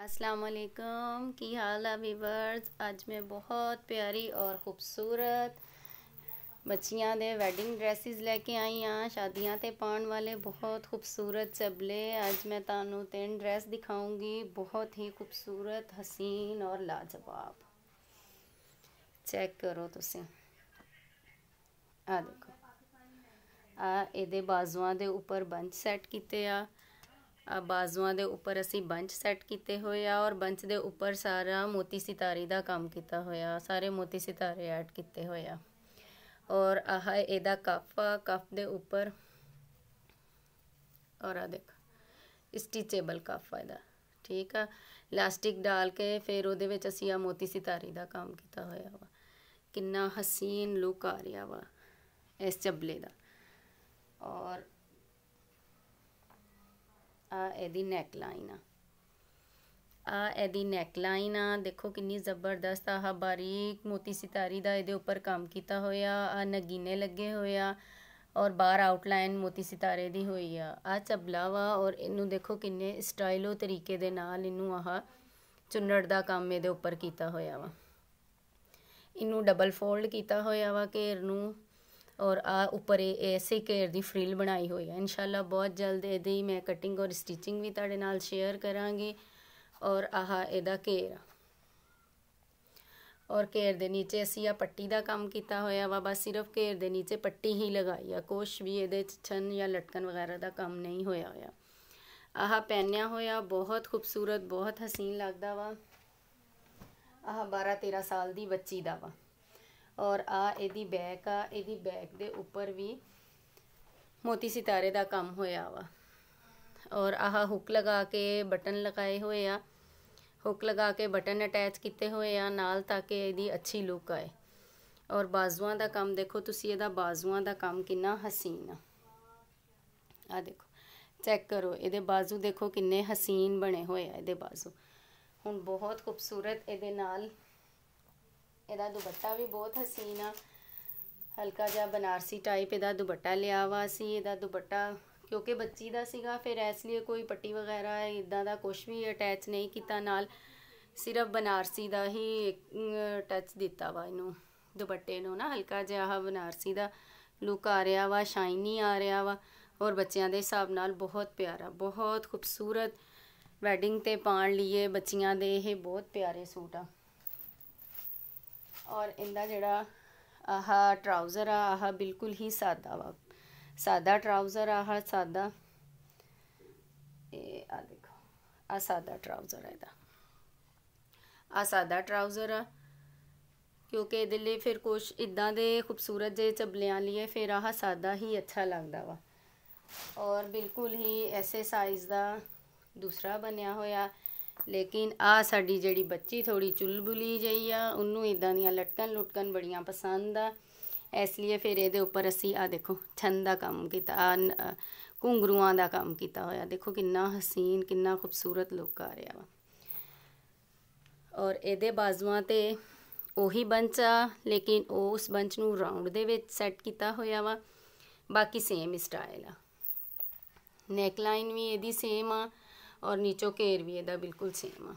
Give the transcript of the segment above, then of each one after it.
अस्सलाम वालेकुम की हाल है वीवर्स आज मैं बहुत प्यारी और खूबसूरत ਬੱਚੀਆਂ ਦੇ ਵੈਡਿੰਗ ਡਰੈਸਿਸ ਲੈ ਕੇ ਆਈ ਆ ਸ਼ਾਦੀਆਂ ਤੇ ਪਾਉਣ ਵਾਲੇ ਬਹੁਤ ਖੂਬਸੂਰਤ ਚਬਲੇ ਅੱਜ ਮੈਂ ਤੁਹਾਨੂੰ ਤਿੰਨ ਡਰੈਸ ਦਿਖਾਉਂਗੀ ਬਹੁਤ ਹੀ ਖੂਬਸੂਰਤ ਹਸੀਨ ਔਰ ਲਾਜਵਾਬ ਚੈੱਕ ਕਰੋ ਤੁਸੀਂ ਆ ਦੇਖੋ ਆ ਇਹਦੇ ਬਾਜ਼ੂਆਂ ਦੇ ਉੱਪਰ ਬੰਚ ਸੈੱਟ ਕੀਤੇ ਆ ਆ ਬਾਜ਼ੂਆਂ ਦੇ ਉੱਪਰ ਅਸੀਂ ਬੰਚ ਸੈੱਟ ਕੀਤੇ ਹੋਏ ਆ ਔਰ ਬੰਚ ਦੇ ਉੱਪਰ ਸਾਰਾ ਮੋਤੀ ਸਿਤਾਰੇ ਦਾ ਕੰਮ ਕੀਤਾ ਹੋਇਆ ਸਾਰੇ ਮੋਤੀ ਸਿਤਾਰੇ ਐਡ ਕੀਤੇ ਹੋਏ ਆ ਔਰ ਆਹ ਇਹਦਾ ਕਫ ਕਫ ਦੇ ਉੱਪਰ ਔਰ ਆ ਦੇਖ ਸਟਿਚੇਬਲ ਕਫ ਆ ਇਹਦਾ ਠੀਕ ਆ ਲਾਸਟਿਕ ਡਾਲ ਕੇ ਫਿਰ ਉਹਦੇ ਵਿੱਚ ਅਸੀਂ ਆ ਮੋਤੀ ਸਿਤਾਰੇ ਦਾ ਕੰਮ ਕੀਤਾ ਹੋਇਆ ਵਾ ਕਿੰਨਾ ਹਸੀਨ ਲੁੱਕ ਆ ਰਿਹਾ ਵਾ ਇਸ ਚਬਲੇ ਦਾ ਔਰ ਆ ਇਹਦੀ ਨੈਕ ਲਾਈਨ ਆ ਆ ਇਹਦੀ ਨੈਕ ਲਾਈਨ ਆ ਦੇਖੋ ਕਿੰਨੀ ਜ਼ਬਰਦਸਤ ਆ ਬਾਰੀਕ ਮੋਤੀ ਸਿਤਾਰੀ ਦਾ ਇਹਦੇ ਉੱਪਰ ਕੰਮ ਕੀਤਾ ਹੋਇਆ ਆ ਨਗੀਨੇ ਲੱਗੇ ਹੋਇਆ ਔਰ ਬਾਹਰ ਆਊਟਲਾਈਨ ਮੋਤੀ ਸਿਤਾਰੇ ਦੀ ਹੋਈ ਆ ਆ ਚਬਲਾ ਵਾ ਔਰ ਇਹਨੂੰ ਦੇਖੋ ਕਿੰਨੇ ਸਟਾਈਲੋ ਤਰੀਕੇ ਦੇ ਨਾਲ ਇਹਨੂੰ ਆਹ ਚੁੰਨੜ ਦਾ ਕੰਮ ਇਹਦੇ ਉੱਪਰ ਕੀਤਾ ਹੋਇਆ ਵਾ ਇਹਨੂੰ ਡਬਲ ਫੋਲਡ ਕੀਤਾ ਹੋਇਆ ਵਾ ਘੇਰ ਨੂੰ ਔਰ ਆ ਉੱਪਰ ਇਹ ਐਸੇ ਕੇਰ ਦੀ ਫ੍ਰਿਲ ਬਣਾਈ ਹੋਈ ਹੈ ਇਨਸ਼ਾਅੱਲਾ ਬਹੁਤ ਜਲਦ ਇਹਦੀ ਹੀ ਮੈਂ ਕਟਿੰਗ ਔਰ ਸਟਿਚਿੰਗ ਵੀ ਤੁਹਾਡੇ ਨਾਲ ਸ਼ੇਅਰ ਕਰਾਂਗੀ ਔਰ ਆਹ ਇਹਦਾ ਘੇਰ ਔਰ ਕੇਰ ਦੇ ਨੀਚੇ ਅਸੀਂ ਆ ਪੱਟੀ ਦਾ ਕੰਮ ਕੀਤਾ ਹੋਇਆ ਵਾ ਬਸ ਸਿਰਫ ਕੇਰ ਦੇ ਨੀਚੇ ਪੱਟੀ ਹੀ ਲਗਾਈ ਆ ਕੋਸ਼ ਵੀ ਇਹਦੇ ਚ ਛਨ ਜਾਂ ਲਟਕਣ ਵਗੈਰਾ ਦਾ ਕੰਮ ਨਹੀਂ ਹੋਇਆ ਹੋਇਆ ਆਹ ਪਹਿਨਿਆ ਹੋਇਆ ਬਹੁਤ ਖੂਬਸੂਰਤ ਬਹੁਤ ਹਸੀਨ ਲੱਗਦਾ ਵਾ ਆਹ 12 13 ਸਾਲ ਦੀ ਬੱਚੀ ਦਾ ਵਾ ਔਰ ਆ ਇਹਦੀ ਬੈਕ ਆ ਇਹਦੀ ਬੈਕ ਦੇ ਉੱਪਰ ਵੀ ਮੋਤੀ ਸਿਤਾਰੇ ਦਾ ਕੰਮ ਹੋਇਆ ਵਾ ਔਰ ਆਹ ਹੁੱਕ ਲਗਾ ਕੇ ਬਟਨ ਲਗਾਏ ਹੋਏ ਆ ਹੁੱਕ ਲਗਾ ਕੇ ਬਟਨ ਅਟੈਚ ਕੀਤੇ ਹੋਏ ਆ ਨਾਲ ਤਾਂ ਕਿ ਇਹਦੀ ਅੱਛੀ ਲੁੱਕ ਆਏ ਔਰ ਬਾਜ਼ੂਆਂ ਦਾ ਕੰਮ ਦੇਖੋ ਤੁਸੀਂ ਇਹਦਾ ਬਾਜ਼ੂਆਂ ਦਾ ਕੰਮ ਕਿੰਨਾ ਹਸੀਨ ਆ ਆ ਦੇਖੋ ਚੈੱਕ ਕਰੋ ਇਹਦੇ ਬਾਜ਼ੂ ਦੇਖੋ ਕਿੰਨੇ ਹਸੀਨ ਬਣੇ ਹੋਏ ਆ ਇਹਦੇ ਬਾਜ਼ੂ ਹੁਣ ਬਹੁਤ ਖੂਬਸੂਰਤ ਇਹਦੇ ਨਾਲ ਇਹਦਾ ਦੁਪੱਟਾ ਵੀ ਬਹੁਤ ਹਸੀਨ ਆ ਹਲਕਾ ਜਿਹਾ ਬਨਾਰਸੀ ਟਾਈਪ ਇਹਦਾ ਦੁਪੱਟਾ ਲਿਆ ਵਾ ਸੀ ਇਹਦਾ ਦੁਪੱਟਾ ਕਿਉਂਕਿ ਬੱਚੀ ਦਾ ਸੀਗਾ ਫਿਰ ਇਸ ਲਈ ਕੋਈ ਪੱਟੀ ਵਗੈਰਾ ਇਦਾਂ ਦਾ ਕੁਝ ਵੀ ਅਟੈਚ ਨਹੀਂ ਕੀਤਾ ਨਾਲ ਸਿਰਫ ਬਨਾਰਸੀ ਦਾ ਹੀ ਟੱਚ ਦਿੱਤਾ ਵਾ ਇਹਨੂੰ ਦੁਪੱਟੇ ਨੂੰ ਨਾ ਹਲਕਾ ਜਿਹਾ ਬਨਾਰਸੀ ਦਾ ਲੁੱਕ ਆ ਰਿਹਾ ਵਾ ਸ਼ਾਈਨੀ ਆ ਰਿਹਾ ਵਾ ਔਰ ਬੱਚਿਆਂ ਦੇ ਹਿਸਾਬ ਨਾਲ ਬਹੁਤ ਪਿਆਰਾ ਬਹੁਤ ਖੂਬਸੂਰਤ ਵੈਡਿੰਗ ਤੇ ਪਾਣ ਲਈਏ ਬੱਚੀਆਂ ਦੇ ਇਹ ਬਹੁਤ ਪਿਆਰੇ ਸੂਟ ਆ ਔਰ ਇਹਦਾ ਜਿਹੜਾ ਆਹ ਟਰਾਊਜ਼ਰ ਆ ਆਹ ਬਿਲਕੁਲ ਹੀ ਸਾਦਾ ਵਾ ਸਾਦਾ ਟਰਾਊਜ਼ਰ ਆਹ ਸਾਦਾ ਇਹ ਆ ਦੇਖੋ ਆ ਸਾਦਾ ਟਰਾਊਜ਼ਰ ਹੈ ਇਹਦਾ ਆ ਸਾਦਾ ਟਰਾਊਜ਼ਰ ਆ ਕਿਉਂਕਿ ਇਹਦੇ ਲਈ ਫਿਰ ਕੁਝ ਇਦਾਂ ਦੇ ਖੂਬਸੂਰਤ ਜੇ ਚਬਲਿਆਂ ਲਈ ਫਿਰ ਆਹ ਸਾਦਾ ਹੀ ਅੱਛਾ ਲੱਗਦਾ ਵਾ ਔਰ ਬਿਲਕੁਲ ਹੀ ਐਸੇ ਸਾਈਜ਼ ਦਾ ਦੂਸਰਾ ਬਣਿਆ ਹੋਇਆ ਲੇਕਿਨ ਆ ਸਾਡੀ ਜਿਹੜੀ ਬੱਚੀ ਥੋੜੀ ਚੁਲਬੁਲੀ ਜਈ ਆ ਉਹਨੂੰ ਇਦਾਂ ਦੀਆਂ ਲਟਕਣ ਲੁਟਕਣ ਬੜੀਆਂ ਪਸੰਦ ਆ ਇਸ ਲਈ ਫਿਰ ਇਹਦੇ ਉੱਪਰ ਅਸੀਂ ਆ ਦੇਖੋ ਛੰਦ ਦਾ ਕੰਮ ਕੀਤਾ ਆ ਕੁੰਗਰੂਆਂ ਦਾ ਕੰਮ ਕੀਤਾ ਹੋਇਆ ਦੇਖੋ ਕਿੰਨਾ ਹਸੀਨ ਕਿੰਨਾ ਖੂਬਸੂਰਤ ਲੁੱਕ ਆ ਰਿਹਾ ਵਾ ਔਰ ਇਹਦੇ ਬਾਜ਼ੂਆਂ ਤੇ ਉਹੀ ਬੰਚ ਆ ਲੇਕਿਨ ਉਸ ਬੰਚ ਨੂੰ ਰਾਉਂਡ ਦੇ ਵਿੱਚ ਸੈੱਟ ਕੀਤਾ ਹੋਇਆ ਵਾ ਬਾਕੀ ਸੇਮ ਸਟਾਈਲ ਆ ਨੈਕ ਲਾਈਨ ਵੀ ਇਹਦੀ ਸੇਮ ਆ ਔਰ ਨੀਚੋ ਘੇਰ ਵੀ ਇਹਦਾ ਬਿਲਕੁਲ ਸੇਮ ਆ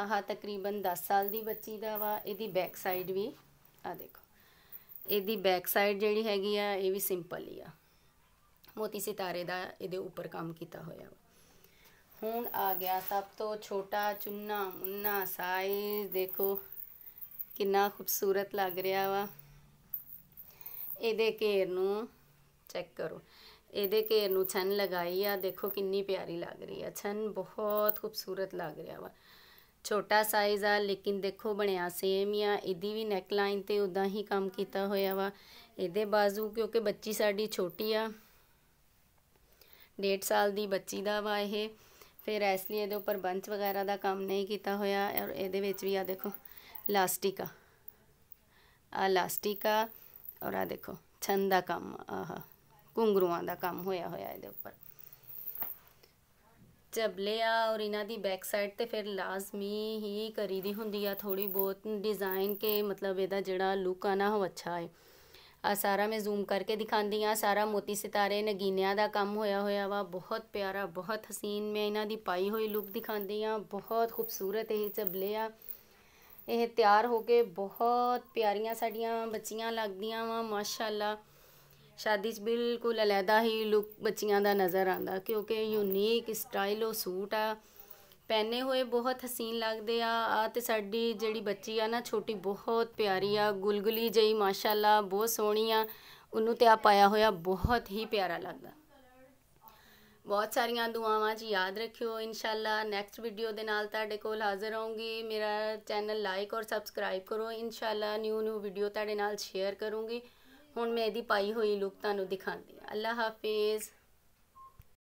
ਆਹ ਤਕਰੀਬਨ 10 ਸਾਲ ਦੀ ਬੱਚੀ ਦਾ ਵਾ ਇਹਦੀ ਬੈਕ ਸਾਈਡ ਵੀ ਆ ਦੇਖੋ ਇਹਦੀ ਬੈਕ ਸਾਈਡ ਜਿਹੜੀ ਹੈਗੀ ਆ ਇਹ ਵੀ ਸਿੰਪਲ ਹੀ ਆ ਮੋਤੀ ਸਿਤਾਰੇ ਦਾ ਇਹਦੇ ਉੱਪਰ ਕੰਮ ਕੀਤਾ ਹੋਇਆ ਵਾ ਹੁਣ ਆ ਗਿਆ ਸਭ ਤੋਂ ਛੋਟਾ ਚੁੰਨਾ ਮੁੰਨਾ ਸਾਈਜ਼ ਦੇਖੋ ਕਿੰਨਾ ਖੂਬਸੂਰਤ ਲੱਗ ਰਿਹਾ ਵਾ ਇਹਦੇ ਘੇਰ ਨੂੰ ਚੈੱਕ ਕਰੋ ਇਹਦੇ ਘੇਰ ਨੂੰ ਛਨ ਲਗਾਈ ਆ ਦੇਖੋ ਕਿੰਨੀ ਪਿਆਰੀ ਲੱਗ ਰਹੀ ਆ ਛਨ ਬਹੁਤ ਖੂਬਸੂਰਤ ਲੱਗ ਰਿਹਾ ਵਾ ਛੋਟਾ ਸਾਈਜ਼ ਆ ਲੇਕਿਨ ਦੇਖੋ ਬਣਿਆ ਸੇਮ ਆ ਇਹਦੀ ਵੀ ਨੈਕ ਲਾਈਨ ਤੇ ਉਦਾਂ ਹੀ ਕੰਮ ਕੀਤਾ ਹੋਇਆ ਵਾ ਇਹਦੇ ਬਾਜ਼ੂ ਕਿਉਂਕਿ ਬੱਚੀ ਸਾਡੀ ਛੋਟੀ ਆ ਡੇਢ ਸਾਲ ਦੀ ਬੱਚੀ ਦਾ ਵਾ ਇਹ ਫਿਰ ਇਸ ਲਈ ਇਹਦੇ ਉੱਪਰ ਬੰਚ ਵਗੈਰਾ ਦਾ ਕੰਮ ਨਹੀਂ ਕੀਤਾ ਹੋਇਆ ਔਰ ਇਹਦੇ ਵਿੱਚ ਵੀ ਆ ਦੇਖੋ ਲਾਸਟਿਕ ਆ ਆ ਲਾਸਟਿਕ ਆ ਔਰ ਆ ਦੇਖੋ ਛੰਦਾ ਕੰਮ ਆਹਾ ਘੁੰਗਰੂਆਂ ਦਾ ਕੰਮ ਹੋਇਆ ਹੋਇਆ ਇਹਦੇ ਉੱਪਰ ਚਬਲਿਆ ਆ ਔਰ ਇਹਨਾਂ ਦੀ ਬੈਕ ਸਾਈਡ ਤੇ ਫਿਰ ਲਾਜ਼ਮੀ ਹੀ ਕਰੀ ਦੀ ਹੁੰਦੀ ਆ ਥੋੜੀ ਬਹੁਤ ਡਿਜ਼ਾਈਨ ਕੇ ਮਤਲਬ ਇਹਦਾ ਜਿਹੜਾ ਲੁੱਕ ਆ ਨਾ ਉਹ ਅੱਛਾ ਹੈ ਆ ਸਾਰਾ ਮੈਂ ਜ਼ੂਮ ਕਰਕੇ ਦਿਖਾਉਂਦੀ ਆ ਸਾਰਾ ਮੋਤੀ ਸਿਤਾਰੇ ਨਗੀਨਿਆਂ ਦਾ ਕੰਮ ਹੋਇਆ ਹੋਇਆ ਵਾ ਬਹੁਤ ਪਿਆਰਾ ਬਹੁਤ ਹਸੀਨ ਮੈਂ ਇਹਨਾਂ ਦੀ ਪਾਈ ਹੋਈ ਲੁੱਕ ਦਿਖਾਉਂਦੀ ਆ ਬਹੁਤ ਖੂਬਸੂਰਤ ਇਹ ਚਬਲੇ ਆ ਇਹ ਤਿਆਰ ਹੋ ਕੇ ਬਹੁਤ ਪਿਆਰੀਆਂ ਸਾਡੀਆਂ ਬੱਚੀਆਂ ਲੱਗਦੀਆਂ ਵਾ ਮਾਸ਼ਾਅੱਲਾ ਸ਼ਾਦੀ 'ਚ ਬਿਲਕੁਲ ਅਲੱਦਾ ਹੀ ਲੁੱਕ ਬੱਚੀਆਂ ਦਾ ਨਜ਼ਰ ਆਂਦਾ ਕਿਉਂਕਿ ਯੂਨੀਕ ਸਟਾਈਲ ਉਹ ਸੂਟ ਆ ਪਹਿਨੇ ਹੋਏ ਬਹੁਤ ਹਸੀਨ ਲੱਗਦੇ ਆ ਆ ਤੇ ਸਾਡੀ ਜਿਹੜੀ ਬੱਚੀ ਆ ਨਾ ਛੋਟੀ ਬਹੁਤ ਪਿਆਰੀ ਆ ਗੁਲਗੁਲੀ ਜਈ ਮਾਸ਼ਾਅੱਲਾ ਬਹੁਤ ਸੋਹਣੀ ਆ ਉਹਨੂੰ ਤੇ ਆ ਪਾਇਆ ਹੋਇਆ ਬਹੁਤ ਹੀ ਪਿਆਰਾ ਲੱਗਦਾ ਬਹੁਤ ਸਾਰੀਆਂ ਦੁਆਵਾਂ ਜੀ ਯਾਦ ਰੱਖਿਓ ਇਨਸ਼ਾਅੱਲਾ ਨੈਕਸਟ ਵੀਡੀਓ ਦੇ ਨਾਲ ਤੁਹਾਡੇ ਕੋਲ ਹਾਜ਼ਰ ਹੋਵਾਂਗੀ ਮੇਰਾ ਚੈਨਲ ਲਾਈਕ ਔਰ ਸਬਸਕ੍ਰਾਈਬ ਕਰੋ ਇਨਸ਼ਾਅੱਲਾ ਨਿਊ ਨਿਊ ਵੀਡੀਓ ਤੁਹਾਡੇ ਨਾਲ ਸ਼ੇਅਰ ਕਰੂੰਗੀ ਹੁਣ ਮੈਂ ਇਹਦੀ ਪਾਈ ਹੋਈ ਲੁੱਕ ਤੁਹਾਨੂੰ ਦਿਖਾਉਂਦੀ ਹਾਂ ਅੱਲਾ ਹਾਫਿਜ਼